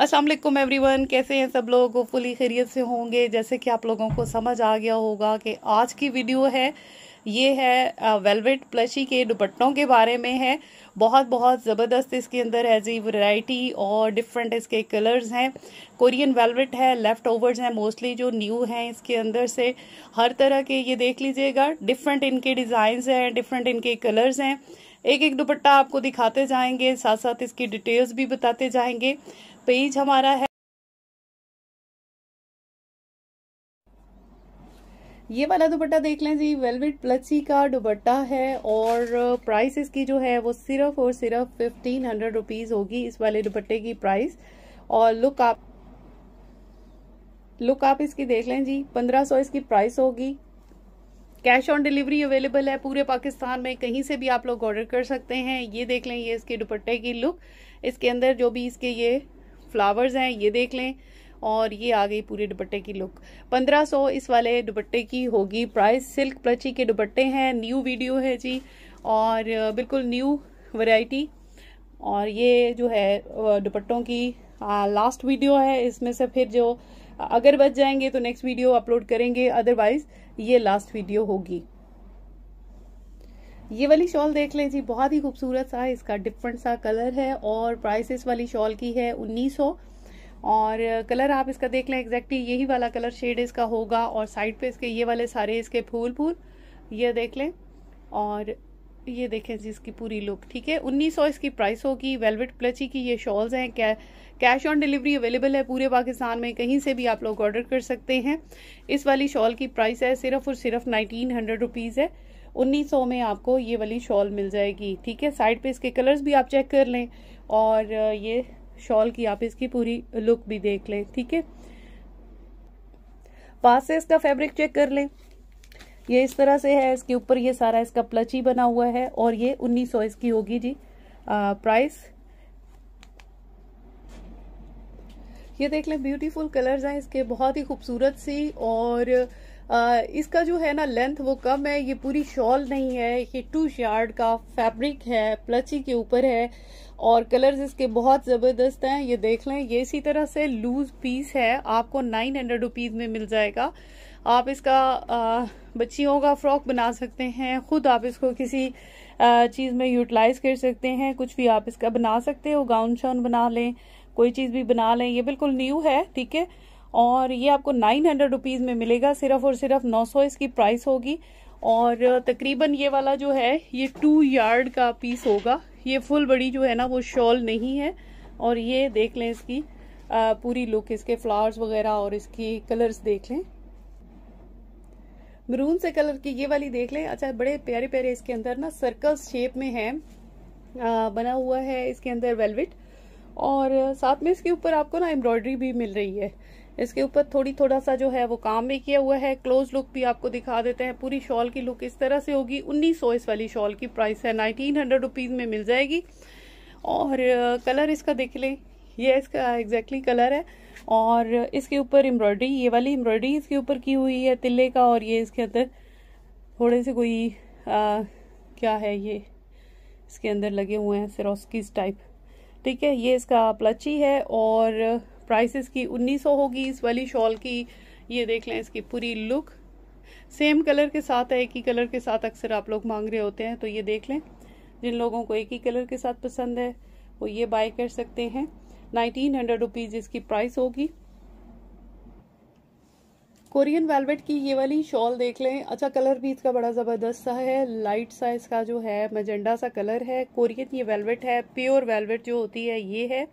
अस्सलाम every one कैसे हैं सब लोग फुली खैरियत से होंगे जैसे कि आप लोगों को समझ आ गया होगा कि आज की वीडियो है ये है वेलवेट प्लशी के दुपट्टों के बारे में है बहुत बहुत ज़बरदस्त इसके अंदर ऐसी वैरायटी और डिफरेंट इसके कलर्स हैं कोरियन वेलवेट है लेफ़्ट ओवर्स हैं मोस्टली जो न्यू हैं इसके अंदर से हर तरह के ये देख लीजिएगा डिफरेंट इनके डिज़ाइंस हैं डिफरेंट इनके कलर्स हैं एक एक दुपट्टा आपको दिखाते जाएंगे साथ साथ इसकी डिटेल्स भी बताते जाएंगे पेज हमारा है ये वाला दुपट्टा देख लें जी वेलवेट प्लसी का दुपट्टा है और प्राइस इसकी जो है वो सिर्फ और सिर्फ फिफ्टीन हंड्रेड रुपीज होगी इस वाले दुपट्टे की प्राइस और लुक आप लुक आप इसकी देख लें जी पंद्रह सौ इसकी प्राइस होगी कैश ऑन डिलीवरी अवेलेबल है पूरे पाकिस्तान में कहीं से भी आप लोग ऑर्डर कर सकते हैं ये देख लें ये इसके दुपट्टे की लुक इसके अंदर जो भी इसके ये फ्लावर्स हैं ये देख लें और ये आ गई पूरे दुपट्टे की लुक 1500 इस वाले दुपट्टे की होगी प्राइस सिल्क प्रची के दुपट्टे हैं न्यू वीडियो है जी और बिल्कुल न्यू वैरायटी और ये जो है दुपट्टों की आ, लास्ट वीडियो है इसमें से फिर जो अगर बच जाएंगे तो नेक्स्ट वीडियो अपलोड करेंगे अदरवाइज ये लास्ट वीडियो होगी ये वाली शॉल देख लें जी बहुत ही खूबसूरत सा इसका डिफरेंट सा कलर है और प्राइस इस वाली शॉल की है उन्नीस सौ और कलर आप इसका देख लें एग्जैक्टली यही वाला कलर शेड इसका होगा और साइड पे इसके ये वाले सारे इसके फूल फूल ये देख लें और ये देखें जी इसकी पूरी लुक ठीक है उन्नीस सौ इसकी प्राइस होगी वेलवेट प्लची की ये शॉल्स हैं कै कैश ऑन डिलीवरी अवेलेबल है पूरे पाकिस्तान में कहीं से भी आप लोग ऑर्डर कर सकते हैं इस वाली शॉल की प्राइस है सिर्फ और सिर्फ नाइनटीन हंड्रेड रुपीज़ है 1900 में आपको ये वाली शॉल मिल जाएगी ठीक है साइड पे इसके कलर्स भी आप चेक कर लें और ये शॉल की आप इसकी पूरी लुक भी देख लें ठीक है पास से इसका फैब्रिक चेक कर लें ये इस तरह से है इसके ऊपर ये सारा इसका प्लची बना हुआ है और ये 1900 इसकी होगी जी आ, प्राइस ये देख लें ब्यूटीफुल कलर्स हैं इसके बहुत ही खूबसूरत सी और आ, इसका जो है ना लेंथ वो कम है ये पूरी शॉल नहीं है ये टू यार्ड का फैब्रिक है प्लची के ऊपर है और कलर्स इसके बहुत ज़बरदस्त हैं ये देख लें ये इसी तरह से लूज पीस है आपको नाइन हंड्रेड रुपीज़ में मिल जाएगा आप इसका आ, बच्चियों का फ्रॉक बना सकते हैं खुद आप इसको किसी आ, चीज़ में यूटिलाइज़ कर सकते हैं कुछ भी आप इसका बना सकते हो गाउन शाउन बना लें कोई चीज़ भी बना लें ये बिल्कुल न्यू है ठीक है और ये आपको नाइन हंड्रेड रुपीज़ में मिलेगा सिर्फ और सिर्फ नौ सौ इसकी प्राइस होगी और तकरीबन ये वाला जो है ये टू यार्ड का पीस होगा ये फुल बड़ी जो है ना वो शॉल नहीं है और ये देख लें इसकी आ, पूरी लुक इसके फ्लावर्स वगैरह और इसकी कलर्स देख लें मरून से कलर की ये वाली देख लें अच्छा बड़े प्यारे प्यारे इसके अंदर ना सर्कल शेप में है आ, बना हुआ है इसके अंदर वेलवेट और साथ में इसके ऊपर आपको ना एम्ब्रॉयडरी भी मिल रही है इसके ऊपर थोड़ी थोड़ा सा जो है वो काम भी किया हुआ है क्लोज लुक भी आपको दिखा देते हैं पूरी शॉल की लुक इस तरह से होगी उन्नीस सौ इस वाली शॉल की प्राइस है नाइनटीन हंड्रेड रुपीज़ में मिल जाएगी और कलर इसका देख लें यह इसका एग्जैक्टली exactly कलर है और इसके ऊपर एम्ब्रॉयडरी ये वाली एम्ब्रॉयडरी इसके ऊपर की हुई है तिले का और ये इसके अंदर थोड़े से कोई आ, क्या है ये इसके अंदर लगे हुए हैं सिरोस्किस टाइप ठीक है ये इसका प्लची है और प्राइस इसकी 1900 होगी इस वाली शॉल की ये देख लें इसकी पूरी लुक सेम कलर के साथ है एक ही कलर के साथ अक्सर आप लोग मांग रहे होते हैं तो ये देख लें जिन लोगों को एक ही कलर के साथ पसंद है वो ये बाय कर सकते हैं नाइनटीन हंड्रेड रुपीज़ इसकी प्राइस होगी कोरियन वेलवेट की ये वाली शॉल देख लें अच्छा कलर भी इसका बड़ा ज़बरदस्त सा है लाइट सा इसका जो है मजेंडा सा कलर है कोरियन ये वेलवेट है प्योर वेलवेट जो होती है ये है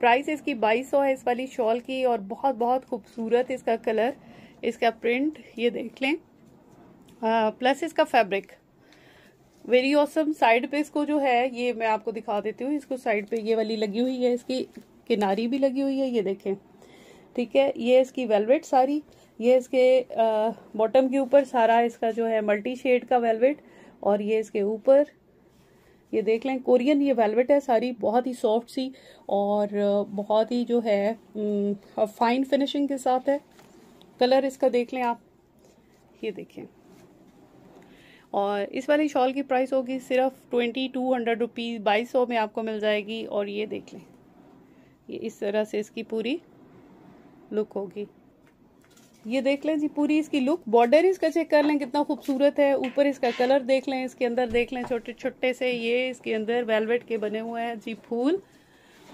प्राइस इसकी बाईस है इस वाली शॉल की और बहुत बहुत खूबसूरत इसका कलर इसका प्रिंट ये देख लें आ, प्लस इसका फैब्रिक वेरी ऑसम साइड पे इसको जो है ये मैं आपको दिखा देती हूँ इसको साइड पे ये वाली लगी हुई है इसकी किनारी भी लगी हुई है ये देखें ठीक है ये इसकी वेलवेट सारी ये इसके बॉटम के ऊपर सारा इसका जो है मल्टी शेड का वेलवेट और ये इसके ऊपर ये देख लें कोरियन ये वेलवेट है सारी बहुत ही सॉफ्ट सी और बहुत ही जो है फाइन फिनिशिंग के साथ है कलर इसका देख लें आप ये देखें और इस वाली शॉल की प्राइस होगी सिर्फ ट्वेंटी टू हंड्रेड रुपीज़ बाईस सौ में आपको मिल जाएगी और ये देख लें ये इस तरह से इसकी पूरी लुक होगी ये देख लें जी पूरी इसकी लुक बॉर्डर इसका चेक कर लें कितना खूबसूरत है ऊपर इसका कलर देख लें इसके अंदर देख लें छोटे छोटे से ये इसके अंदर वेलवेट के बने हुए हैं जी फूल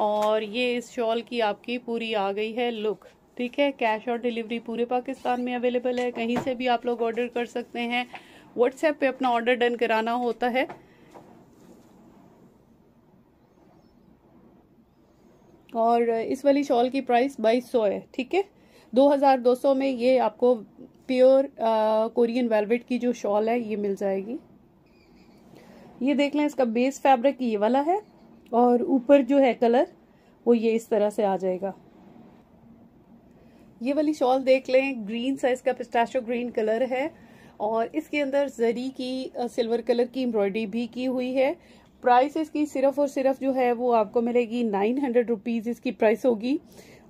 और ये इस शॉल की आपकी पूरी आ गई है लुक ठीक है कैश ऑन डिलीवरी पूरे पाकिस्तान में अवेलेबल है कहीं से भी आप लोग ऑर्डर कर सकते हैं व्हाट्सएप पे अपना ऑर्डर डन कराना होता है और इस वाली शॉल की प्राइस बाईस सौ है ठीक है 2200 में ये आपको प्योर कोरियन वेलवेट की जो शॉल है ये मिल जाएगी ये देख लें इसका बेस फैब्रिक ये वाला है और ऊपर जो है कलर वो ये इस तरह से आ जाएगा ये वाली शॉल देख लें ग्रीन साइज का पिस्टाशो ग्रीन कलर है और इसके अंदर जरी की सिल्वर कलर की एम्ब्रॉयडरी भी की हुई है प्राइस इसकी सिर्फ और सिर्फ जो है वो आपको मिलेगी नाइन हंड्रेड रुपीज़ इसकी प्राइस होगी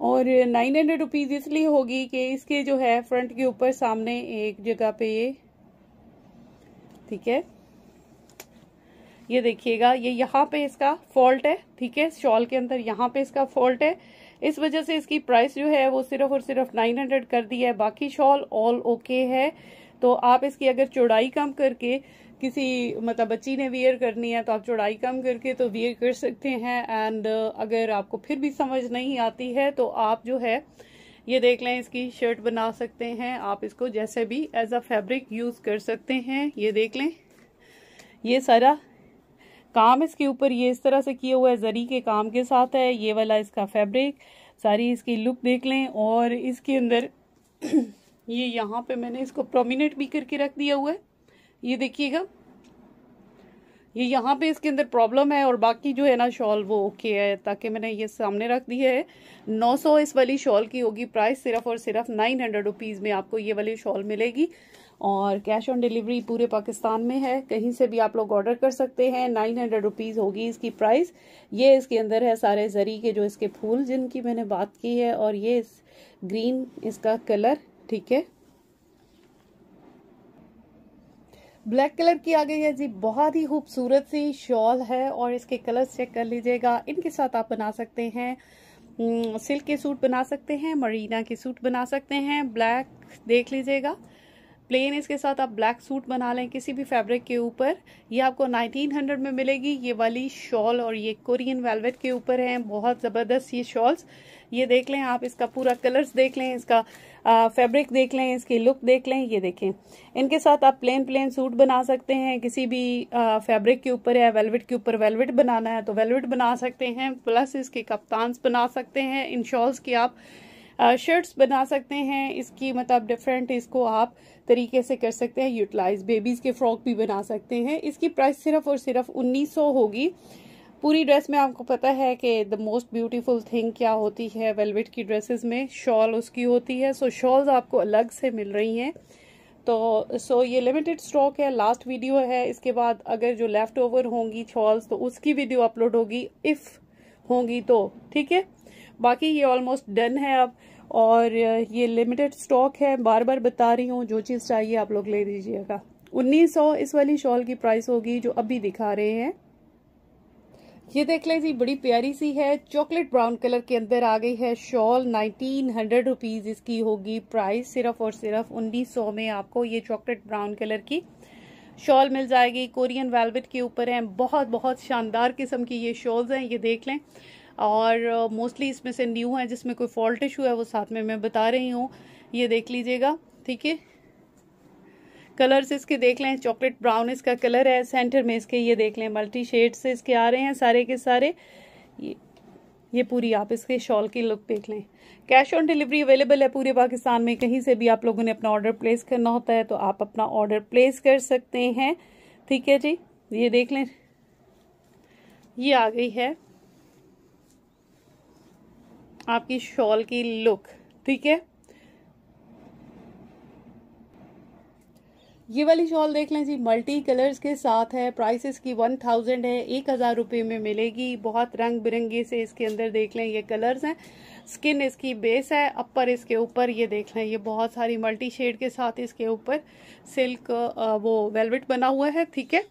और नाइन हंड्रेड रुपीज़ इसलिए होगी कि इसके जो है फ्रंट के ऊपर सामने एक जगह पे ये ठीक है ये देखिएगा ये यहाँ पे इसका फॉल्ट है ठीक है शॉल के अंदर यहाँ पे इसका फॉल्ट है इस वजह से इसकी प्राइस जो है वो सिर्फ और सिर्फ नाइन हंड्रेड कर दी है बाकी शॉल ऑल ओके है तो आप इसकी अगर चौड़ाई कम करके किसी मतलब बच्ची ने वियर करनी है तो आप चौड़ाई कम करके तो वियर कर सकते हैं एंड uh, अगर आपको फिर भी समझ नहीं आती है तो आप जो है ये देख लें इसकी शर्ट बना सकते हैं आप इसको जैसे भी एज अ फैब्रिक यूज़ कर सकते हैं ये देख लें ये सारा काम इसके ऊपर ये इस तरह से किया हुआ है जरी के काम के साथ है ये वाला इसका फैब्रिक सारी इसकी लुक देख लें और इसके अंदर ये यहाँ पे मैंने इसको प्रोमिनेट भी करके रख दिया हुआ है ये देखिएगा ये यहाँ पे इसके अंदर प्रॉब्लम है और बाकी जो है ना शॉल वो ओके है ताकि मैंने ये सामने रख दी है 900 इस वाली शॉल की होगी प्राइस सिर्फ और सिर्फ 900 हंड्रेड में आपको ये वाली शॉल मिलेगी और कैश ऑन डिलीवरी पूरे पाकिस्तान में है कहीं से भी आप लोग ऑर्डर कर सकते हैं नाइन हंड्रेड रुपीज़ होगी इसकी प्राइस ये इसके अंदर है सारे जरी के जो इसके फूल जिनकी मैंने बात की है और ये इस ग्रीन इसका कलर ठीक है ब्लैक कलर की आ गई है जी बहुत ही खूबसूरत सी शॉल है और इसके कलर्स चेक कर लीजिएगा इनके साथ आप बना सकते हैं सिल्क के सूट बना सकते हैं मरीना के सूट बना सकते हैं ब्लैक देख लीजिएगा प्लेन इसके साथ आप ब्लैक सूट बना लें किसी भी फैब्रिक के ऊपर ये आपको 1900 में मिलेगी ये वाली शॉल और ये कोरियन वेलवेट के ऊपर है बहुत ज़बरदस्त ये शॉल्स ये देख लें आप इसका पूरा कलर्स देख लें इसका फैब्रिक देख लें इसकी लुक देख लें ये देखें इनके साथ आप प्लेन प्लेन सूट बना सकते हैं किसी भी फैब्रिक के ऊपर या वेलवेट के ऊपर वेलवेट बनाना है तो वेलवेट बना सकते हैं प्लस इसके कप्तान्स बना सकते हैं इन शॉल्स की आप शर्ट्स बना सकते हैं इसकी मतलब डिफरेंट इसको आप तरीके से कर सकते हैं यूटिलाइज बेबीज़ के फ्रॉक भी बना सकते हैं इसकी प्राइस सिर्फ और सिर्फ उन्नीस सौ होगी पूरी ड्रेस में आपको पता है कि द मोस्ट ब्यूटीफुल थिंग क्या होती है वेलवेट की ड्रेसेस में शॉल उसकी होती है सो शॉल्स आपको अलग से मिल रही हैं तो सो ये लिमिटेड स्टॉक है लास्ट वीडियो है इसके बाद अगर जो लेफ़्ट ओवर होंगी शॉल्स तो उसकी वीडियो अपलोड होगी इफ़ होंगी तो ठीक है बाकी ये ऑलमोस्ट डन है अब और ये लिमिटेड स्टॉक है बार बार बता रही हूँ जो चीज़ चाहिए आप लोग ले लीजिएगा 1900 इस वाली शॉल की प्राइस होगी जो अभी दिखा रहे हैं ये देख लें जी बड़ी प्यारी सी है चॉकलेट ब्राउन कलर के अंदर आ गई है शॉल नाइनटीन हंड्रेड रुपीज़ इसकी होगी प्राइस सिर्फ और सिर्फ उन्नीस सौ में आपको ये चॉकलेट ब्राउन कलर की शॉल मिल जाएगी कोरियन वेलवेट के ऊपर है बहुत बहुत शानदार किस्म की ये शॉल्स हैं ये देख लें और मोस्टली इसमें से न्यू है जिसमें कोई फॉल्ट इशू है वो साथ में मैं बता रही हूँ ये देख लीजिएगा ठीक है कलर्स इसके देख लें चॉकलेट ब्राउन इसका कलर है सेंटर में इसके ये देख लें मल्टी शेड से इसके आ रहे हैं सारे के सारे ये ये पूरी आप इसके शॉल की लुक देख लें कैश ऑन डिलीवरी अवेलेबल है पूरे पाकिस्तान में कहीं से भी आप लोगों ने अपना ऑर्डर प्लेस करना होता है तो आप अपना ऑर्डर प्लेस कर सकते हैं ठीक है जी ये देख लें ये आ गई है आपकी शॉल की लुक ठीक है ये वाली शॉल देख लें जी मल्टी कलर्स के साथ है प्राइस इसकी वन थाउजेंड है एक हज़ार रुपये में मिलेगी बहुत रंग बिरंगी से इसके अंदर देख लें ये कलर्स हैं स्किन इसकी बेस है अपर इसके ऊपर ये देख लें ये बहुत सारी मल्टी शेड के साथ इसके ऊपर सिल्क वो वेलवेट बना हुआ है ठीक है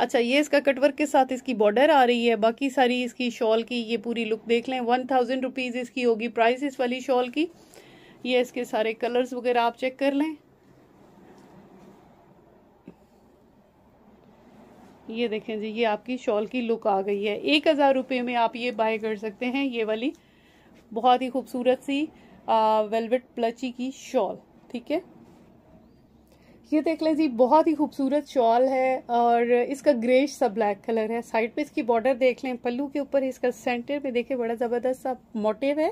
अच्छा ये इसका कटवर्क के साथ इसकी बॉर्डर आ रही है बाकी सारी इसकी शॉल की ये पूरी लुक देख लें वन थाउजेंड रुपीज़ इसकी होगी प्राइस इस वाली शॉल की ये इसके सारे कलर्स वगैरह आप चेक कर लें ये देखें जी ये आपकी शॉल की लुक आ गई है एक हज़ार रुपये में आप ये बाय कर सकते हैं ये वाली बहुत ही खूबसूरत सी वेलवेट प्लची की शॉल ठीक है ये देख लें जी बहुत ही खूबसूरत शॉल है और इसका ग्रेश सा ब्लैक कलर है साइड पे इसकी बॉर्डर देख लें पल्लू के ऊपर इसका सेंटर पे देखें बड़ा ज़बरदस्त सा मोटिव है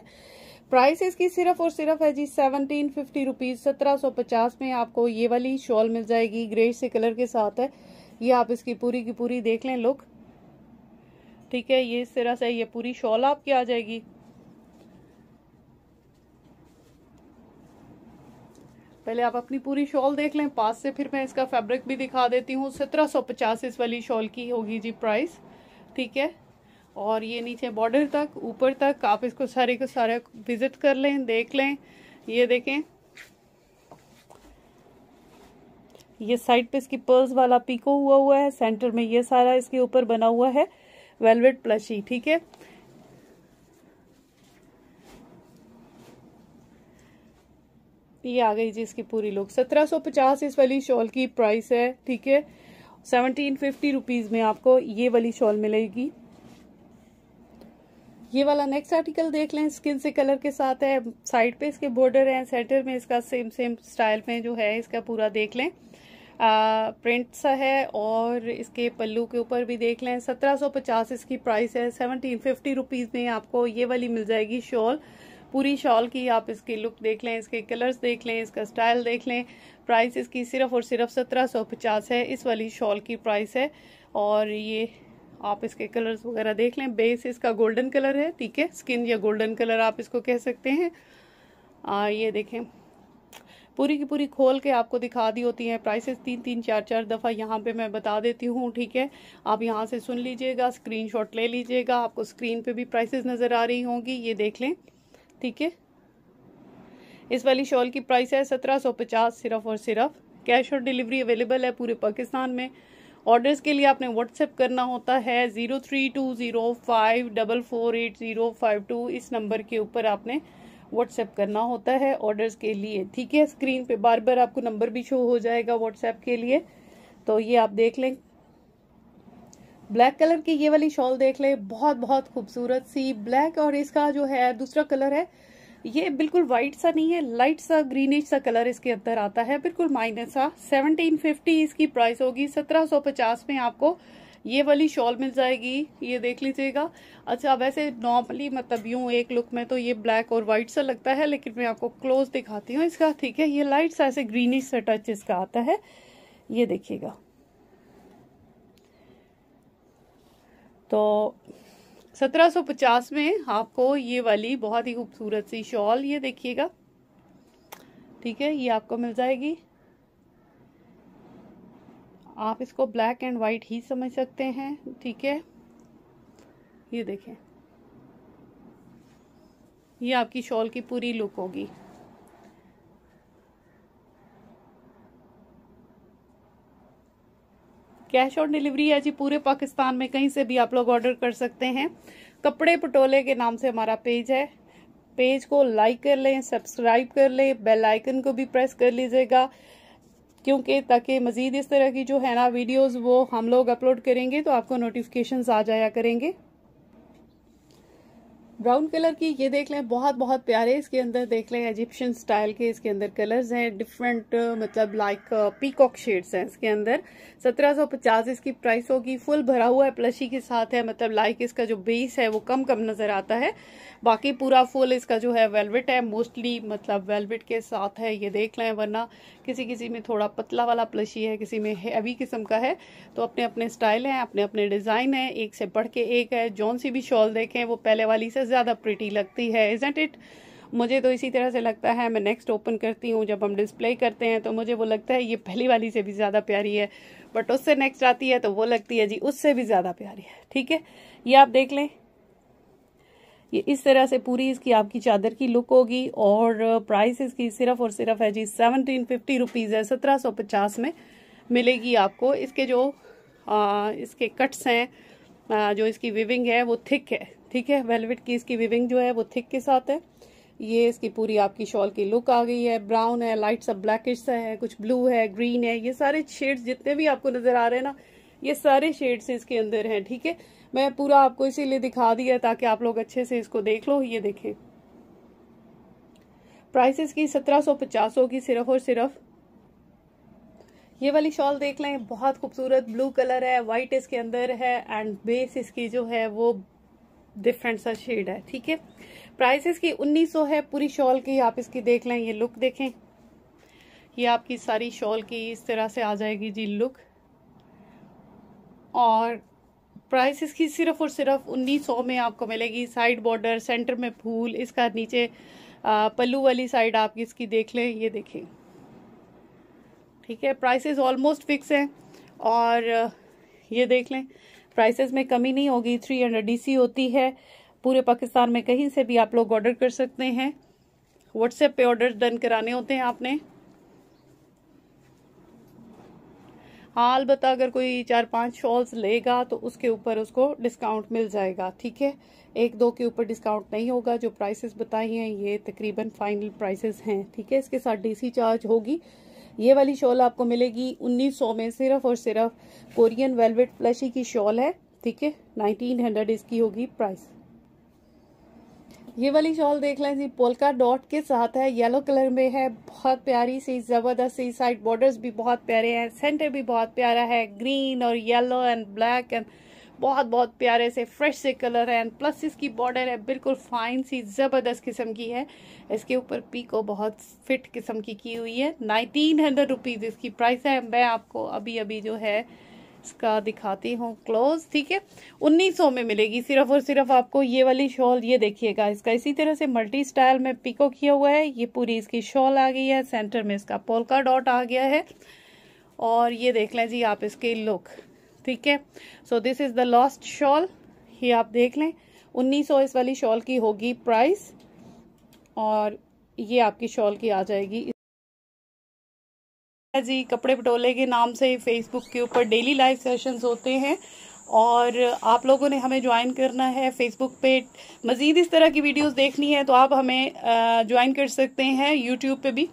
प्राइस इसकी सिर्फ और सिर्फ है जी सेवनटीन फिफ्टी रुपीज़ सत्रह सौ पचास में आपको ये वाली शॉल मिल जाएगी ग्रेश से कलर के साथ है ये आप इसकी पूरी की पूरी देख लें लुक ठीक है ये इस तरह से ये पूरी शॉल आपकी आ जाएगी पहले आप अपनी पूरी शॉल देख लें पास से फिर मैं इसका फैब्रिक भी दिखा देती हूँ सत्रह सौ पचास इस वाली शॉल की होगी जी प्राइस ठीक है और ये नीचे बॉर्डर तक ऊपर तक आप इसको सारे को सारा विजिट कर लें देख लें ये देखें ये साइड पे इसकी पर्ल्स वाला पीको हुआ हुआ है सेंटर में ये सारा इसके ऊपर बना हुआ है वेलवेट प्लशी ठीक है ये आ गई जी इसकी पूरी लुक सत्रह सौ पचास इस वाली शॉल की प्राइस है ठीक है सेवनटीन फिफ्टी रुपीज़ में आपको ये वाली शॉल मिलेगी ये वाला नेक्स्ट आर्टिकल देख लें स्किन से कलर के साथ है साइड पे इसके बॉर्डर है सेंटर में इसका सेम सेम स्टाइल में जो है इसका पूरा देख लें आ, प्रिंट सा है और इसके पल्लू के ऊपर भी देख लें सत्रह सौ पचास इसकी प्राइस है सेवनटीन फिफ्टी रुपीज़ में आपको ये वाली मिल जाएगी शॉल पूरी शॉल की आप इसकी लुक देख लें इसके कलर्स देख लें इसका स्टाइल देख लें प्राइस इसकी सिर्फ और सिर्फ सत्रह सौ पचास है इस वाली शॉल की प्राइस है और ये आप इसके कलर्स वगैरह देख लें बेस इसका गोल्डन कलर है ठीक है स्किन या गोल्डन कलर आप इसको कह सकते हैं आ, ये देखें पूरी की पूरी खोल के आपको दिखा दी होती हैं प्राइसेस तीन तीन चार चार दफ़ा यहाँ पे मैं बता देती हूँ ठीक है आप यहाँ से सुन लीजिएगा स्क्रीनशॉट ले लीजिएगा आपको स्क्रीन पे भी प्राइसेस नज़र आ रही होंगी ये देख लें ठीक है इस वाली शॉल की प्राइस है सत्रह सौ पचास सिर्फ और सिर्फ कैश ऑन डिलीवरी अवेलेबल है पूरे पाकिस्तान में ऑर्डर्स के लिए आपने व्हाट्सएप करना होता है zero three two zero five double four eight zero five two इस नंबर के ऊपर आपने व्हाट्सएप करना होता है ऑर्डर्स के लिए ठीक है स्क्रीन पे बार बार आपको नंबर भी शो हो जाएगा व्हाट्सएप के लिए तो ये आप देख लें ब्लैक कलर की ये वाली शॉल देख ले बहुत बहुत खूबसूरत सी ब्लैक और इसका जो है दूसरा कलर है ये बिल्कुल वाइट सा नहीं है लाइट सा ग्रीनिश सा कलर इसके अंदर आता है बिल्कुल माइनस सा 1750 इसकी प्राइस होगी 1750 में आपको ये वाली शॉल मिल जाएगी ये देख लीजिएगा अच्छा वैसे नॉर्मली मतलब यूँ एक लुक में तो ये ब्लैक और वाइट सा लगता है लेकिन मैं आपको क्लोज दिखाती हूँ इसका ठीक है ये लाइट सा ऐसे ग्रीनिश सा टच इसका आता है ये देखिएगा तो 1750 में आपको ये वाली बहुत ही खूबसूरत सी शॉल ये देखिएगा ठीक है ये आपको मिल जाएगी आप इसको ब्लैक एंड वाइट ही समझ सकते हैं ठीक है ये देखें ये आपकी शॉल की पूरी लुक होगी कैश ऑन डिलीवरी है जी पूरे पाकिस्तान में कहीं से भी आप लोग ऑर्डर कर सकते हैं कपड़े पटोले के नाम से हमारा पेज है पेज को लाइक कर लें सब्सक्राइब कर लें बेल आइकन को भी प्रेस कर लीजिएगा क्योंकि ताकि मज़ीद इस तरह की जो है ना वीडियोस वो हम लोग अपलोड करेंगे तो आपको नोटिफिकेशंस आ जाया करेंगे ब्राउन कलर की ये देख लें बहुत बहुत प्यारे इसके अंदर देख लें इजिप्शियन स्टाइल के इसके अंदर कलर्स हैं डिफरेंट uh, मतलब लाइक पीकॉक शेड्स हैं इसके अंदर 1750 इसकी प्राइस होगी फुल भरा हुआ है प्लशी के साथ है मतलब लाइक इसका जो बेस है वो कम कम नज़र आता है बाकी पूरा फुल इसका जो है वेलवेट है मोस्टली मतलब वेलवेट के साथ है ये देख लें वरना किसी किसी में थोड़ा पतला वाला प्लशी है किसी में हैवी किस्म का है तो अपने अपने स्टाइल हैं अपने अपने डिज़ाइन हैं एक से बढ़ के एक है जौन सी भी शॉल देखें वो पहले वाली से ज़्यादा प्रिटी लगती है इजेंट इट मुझे तो इसी तरह से लगता है मैं नेक्स्ट ओपन करती हूँ जब हम डिस्प्ले करते हैं तो मुझे वो लगता है ये पहली वाली से भी ज़्यादा प्यारी है बट उससे नेक्स्ट आती है तो वो लगती है जी उससे भी ज़्यादा प्यारी है ठीक है ये आप देख लें ये इस तरह से पूरी इसकी आपकी चादर की लुक होगी और प्राइस इसकी सिर्फ और सिर्फ है जी सेवनटीन फिफ्टी रुपीज़ है सत्रह सौ पचास में मिलेगी आपको इसके जो आ, इसके कट्स हैं जो इसकी विविंग है वो थिक है ठीक है वेलवेट की इसकी विविंग जो है वो थिक के साथ है ये इसकी पूरी आपकी शॉल की लुक आ गई है ब्राउन है लाइट सब ब्लैकिश सा है कुछ ब्लू है ग्रीन है ये सारे शेड्स जितने भी आपको नजर आ रहे हैं ना ये सारे शेड्स इसके अंदर हैं ठीक है मैं पूरा आपको इसीलिए दिखा दिया ताकि आप लोग अच्छे से इसको देख लो ये देखें प्राइसेस की सत्रह सौ पचास की सिर्फ और सिर्फ ये वाली शॉल देख लें बहुत खूबसूरत ब्लू कलर है वाइट इसके अंदर है एंड बेस इसकी जो है वो डिफरेंट सा शेड है ठीक है प्राइस इसकी 1900 है पूरी शॉल की आप इसकी देख लें ये लुक देखें ये आपकी सारी शॉल की इस तरह से आ जाएगी जी लुक और प्राइस इसकी सिर्फ और सिर्फ 1900 में आपको मिलेगी साइड बॉर्डर सेंटर में फूल इसका नीचे पल्लू वाली साइड आप इसकी देख लें ये देखें ठीक है प्राइसेस ऑलमोस्ट फिक्स हैं और ये देख लें प्राइसेस में कमी नहीं होगी थ्री हंड्रेड डी होती है पूरे पाकिस्तान में कहीं से भी आप लोग ऑर्डर कर सकते हैं व्हाट्सएप पे ऑर्डर डन कराने होते हैं आपने हाँ अलबत् अगर कोई चार पांच शॉल्स लेगा तो उसके ऊपर उसको डिस्काउंट मिल जाएगा ठीक है एक दो के ऊपर डिस्काउंट नहीं होगा जो प्राइसेस बताई हैं ये तकरीबन फाइनल प्राइसेस हैं ठीक है इसके साथ डीसी चार्ज होगी ये वाली शॉल आपको मिलेगी 1900 में सिर्फ और सिर्फ कोरियन वेलवेट प्लशी की शॉल है ठीक है 1900 इसकी होगी प्राइस ये वाली शॉल देख लें जी पोलका डॉट के साथ है येलो कलर में है बहुत प्यारी सी जबरदस्त सी साइड बॉर्डर्स भी बहुत प्यारे हैं सेंटर भी बहुत प्यारा है ग्रीन और येलो एंड ब्लैक एंड बहुत बहुत प्यारे से फ्रेश से कलर है एंड प्लस इसकी बॉर्डर है बिल्कुल फाइन सी ज़बरदस्त किस्म की है इसके ऊपर पीको बहुत फिट किस्म की की हुई है नाइनटीन हंड्रेड रुपीज़ इसकी प्राइस है मैं आपको अभी अभी जो है इसका दिखाती हूँ क्लोज ठीक है उन्नीस सौ में मिलेगी सिर्फ और सिर्फ आपको ये वाली शॉल ये देखिएगा इसका इसी तरह से मल्टी स्टाइल में पिको किया हुआ है ये पूरी इसकी शॉल आ गई है सेंटर में इसका पोलका डॉट आ गया है और ये देख लें जी आप इसके लुक ठीक है so this is the last shawl ये आप देख लें 1900 इस वाली शॉल की होगी प्राइस और ये आपकी शॉल की आ जाएगी जी कपड़े पटोले के नाम से फेसबुक के ऊपर डेली लाइव सेशंस होते हैं और आप लोगों ने हमें ज्वाइन करना है फेसबुक पे मज़ीद इस तरह की वीडियोस देखनी है तो आप हमें ज्वाइन कर सकते हैं यूट्यूब पे भी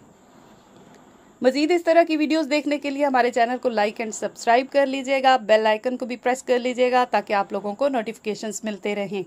मजीद इस तरह की वीडियोस देखने के लिए हमारे चैनल को लाइक एंड सब्सक्राइब कर लीजिएगा बेल आइकन को भी प्रेस कर लीजिएगा ताकि आप लोगों को नोटिफिकेशंस मिलते रहें